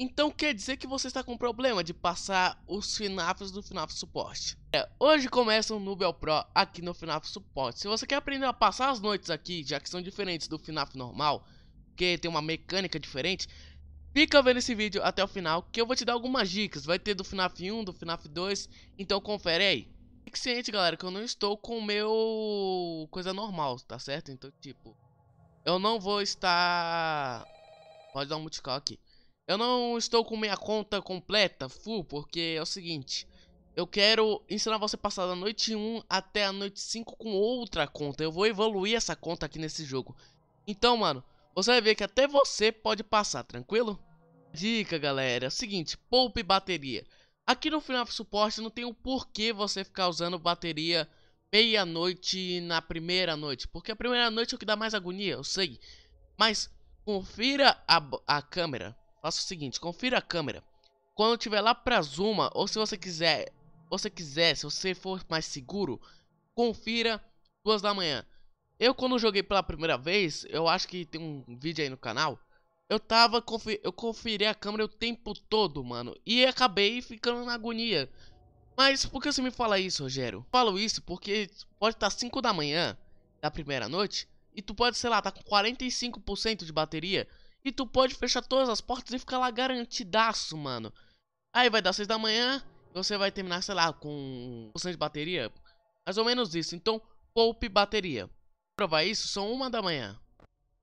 Então quer dizer que você está com problema de passar os FNAFs do FNAF Suporte. É, hoje começa o Nubel Pro aqui no FNAF Suporte. Se você quer aprender a passar as noites aqui, já que são diferentes do FNAF normal, que tem uma mecânica diferente, fica vendo esse vídeo até o final que eu vou te dar algumas dicas. Vai ter do FNAF 1, do FNAF 2, então confere aí. Fique ciente, galera, que eu não estou com o meu coisa normal, tá certo? Então, tipo, eu não vou estar... Pode dar um multical aqui. Eu não estou com minha conta completa, full, porque é o seguinte. Eu quero ensinar você a passar da noite 1 até a noite 5 com outra conta. Eu vou evoluir essa conta aqui nesse jogo. Então, mano, você vai ver que até você pode passar, tranquilo? Dica, galera, é o seguinte, poupe bateria. Aqui no final do suporte não tem o um porquê você ficar usando bateria meia-noite na primeira noite. Porque a primeira noite é o que dá mais agonia, eu sei. Mas confira a, a câmera faça o seguinte, confira a câmera. Quando tiver lá para Zuma, ou se você quiser, você quiser, se você for mais seguro, confira duas da manhã. Eu quando joguei pela primeira vez, eu acho que tem um vídeo aí no canal, eu tava, eu conferi a câmera o tempo todo, mano, e acabei ficando na agonia. Mas por que você me fala isso, Rogério? Eu falo isso porque pode estar tá 5 da manhã, da primeira noite, e tu pode, sei lá, tá com 45% de bateria, e tu pode fechar todas as portas e ficar lá garantidaço, mano. Aí vai dar 6 da manhã, você vai terminar, sei lá, com 100% de bateria. Mais ou menos isso, então poupe bateria. Provar isso, são uma da manhã.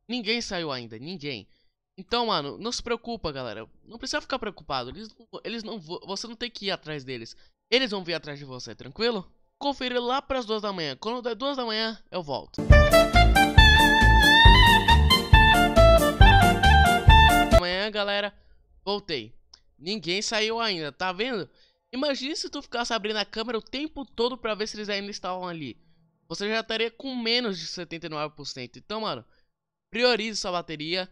Ninguém saiu ainda, ninguém. Então, mano, não se preocupa, galera. Não precisa ficar preocupado. Eles, eles não, você não tem que ir atrás deles. Eles vão vir atrás de você, tranquilo? Conferir lá para as duas da manhã. Quando der duas da manhã, eu volto. Música Voltei. Ninguém saiu ainda, tá vendo? Imagina se tu ficasse abrindo a câmera o tempo todo pra ver se eles ainda estavam ali. Você já estaria com menos de 79%. Então, mano, priorize sua bateria.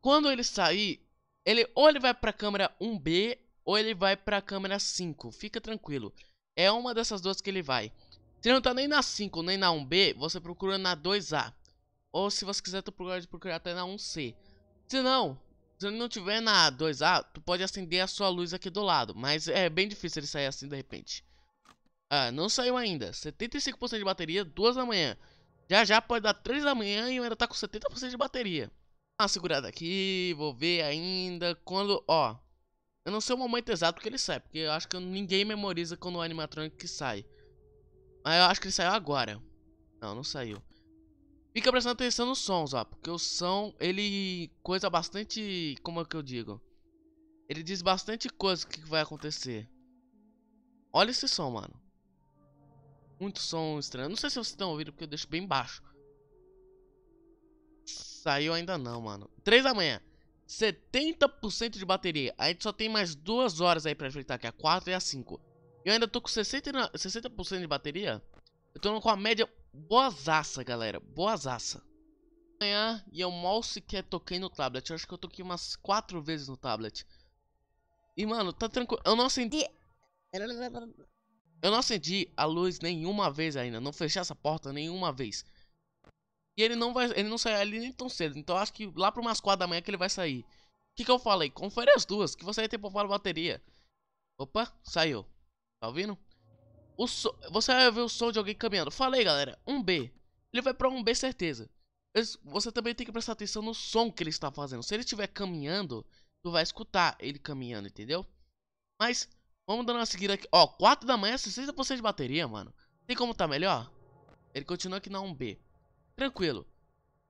Quando ele sair, ele ou ele vai pra câmera 1B ou ele vai pra câmera 5. Fica tranquilo. É uma dessas duas que ele vai. Se não tá nem na 5 nem na 1B, você procura na 2A. Ou se você quiser, tu pode procurar até na 1C. Se não, se ele não tiver na 2A, ah, tu pode acender a sua luz aqui do lado. Mas é bem difícil ele sair assim de repente. Ah, não saiu ainda. 75% de bateria, 2 da manhã. Já já pode dar 3 da manhã e eu ainda tá com 70% de bateria. Dá uma segurada aqui, vou ver ainda. Quando, ó. Eu não sei o momento exato que ele sai, porque eu acho que ninguém memoriza quando o animatronic sai. Mas eu acho que ele saiu agora. Não, não saiu. Fica prestando atenção nos sons, ó, porque o som, ele coisa bastante, como é que eu digo? Ele diz bastante coisa que vai acontecer. Olha esse som, mano. Muito som estranho. Não sei se vocês estão ouvindo, porque eu deixo bem baixo. Saiu ainda não, mano. 3 da manhã. 70% de bateria. A gente só tem mais 2 horas aí pra enfrentar, que é a 4 e a 5. Eu ainda tô com 60%, 60 de bateria. Eu tô com a média Boazaça, galera. Boazaça. Amanhã e eu mal sequer toquei no tablet. Eu acho que eu toquei umas quatro vezes no tablet. E, mano, tá tranquilo. Eu não acendi. Eu não acendi a luz nenhuma vez ainda. Não fechei essa porta nenhuma vez. E ele não vai. Ele não sai ali nem tão cedo. Então acho que lá para umas quatro da manhã que ele vai sair. O que, que eu falei? Confere as duas, que você vai ter poupado bateria. Opa, saiu. Tá ouvindo? so... você vai ver o som de alguém caminhando. Falei, galera, 1B. Ele vai pra 1B, certeza. Você também tem que prestar atenção no som que ele está fazendo. Se ele estiver caminhando, tu vai escutar ele caminhando, entendeu? Mas, vamos dando uma seguida aqui. Ó, 4 da manhã, 60% de bateria, mano. Tem como tá melhor? Ele continua aqui na 1B. Tranquilo.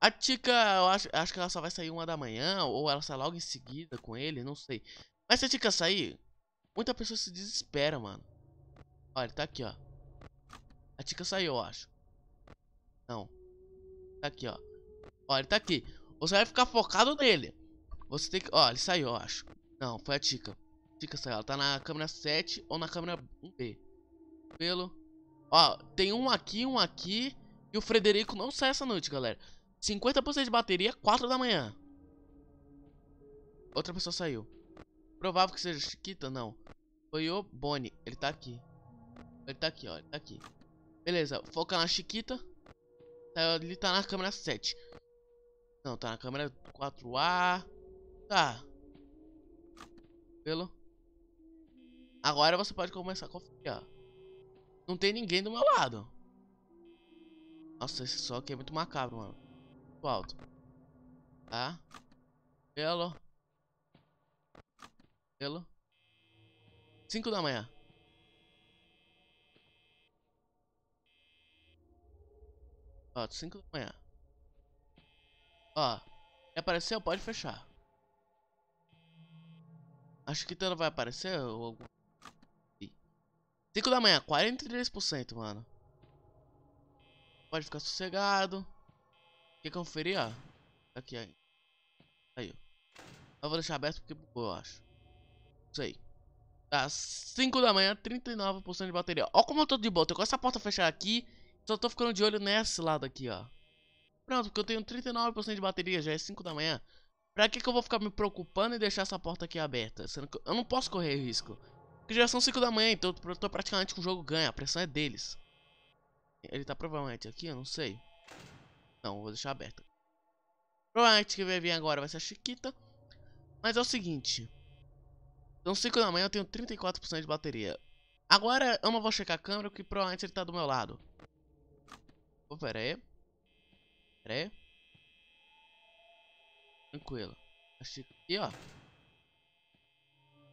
A tica eu acho, acho que ela só vai sair uma da manhã, ou ela sai logo em seguida com ele, não sei. Mas se a tica sair, muita pessoa se desespera, mano. Olha, tá aqui, ó. A Tica saiu, eu acho. Não. Tá aqui, ó. Olha, ele tá aqui. Você vai ficar focado nele. Você tem que... Ó, ele saiu, eu acho. Não, foi a Tica. A Tica saiu. Ela tá na câmera 7 ou na câmera 1B. Pelo... Ó, tem um aqui, um aqui. E o Frederico não sai essa noite, galera. 50% de bateria, 4 da manhã. Outra pessoa saiu. Provável que seja Chiquita, não. Foi o Bonnie. Ele tá aqui. Ele tá aqui, ó. Ele tá aqui. Beleza, foca na Chiquita. Tá, ele tá na câmera 7. Não, tá na câmera 4A. Tá. Pelo. Agora você pode começar a confiar. Não tem ninguém do meu lado. Nossa, esse sol aqui é muito macabro, mano. Muito alto. Tá. Pelo. Pelo. 5 da manhã. Ó, 5 da manhã. Ó, apareceu? Pode fechar. Acho que Tano vai aparecer ou algum... 5 da manhã, 43%, mano. Pode ficar sossegado. Quer conferir, ó? Aqui, aí. Aí, ó. Eu vou deixar aberto porque é bugou, eu acho. Não sei. Tá, 5 da manhã, 39% de bateria. Ó como eu tô de boa. Tô com essa porta fechada aqui. Só tô ficando de olho nesse lado aqui, ó. Pronto, porque eu tenho 39% de bateria, já é 5 da manhã. Pra que que eu vou ficar me preocupando e deixar essa porta aqui aberta? eu não posso correr risco. Porque já são 5 da manhã, então eu tô praticamente com o jogo ganha. A pressão é deles. Ele tá provavelmente aqui, eu não sei. Não, vou deixar aberta. Provavelmente que vai vir agora vai ser a Chiquita. Mas é o seguinte. São 5 da manhã, eu tenho 34% de bateria. Agora eu não vou checar a câmera, porque provavelmente ele tá do meu lado. Opa, pera aí. Pera aí. Tranquilo. Acho que aqui, ó.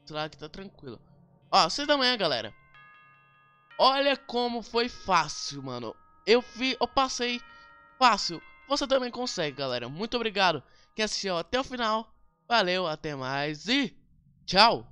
Esse que tá tranquilo. Ó, seis da manhã, galera. Olha como foi fácil, mano. Eu vi, eu passei fácil. Você também consegue, galera. Muito obrigado que assistiu até o final. Valeu, até mais e tchau!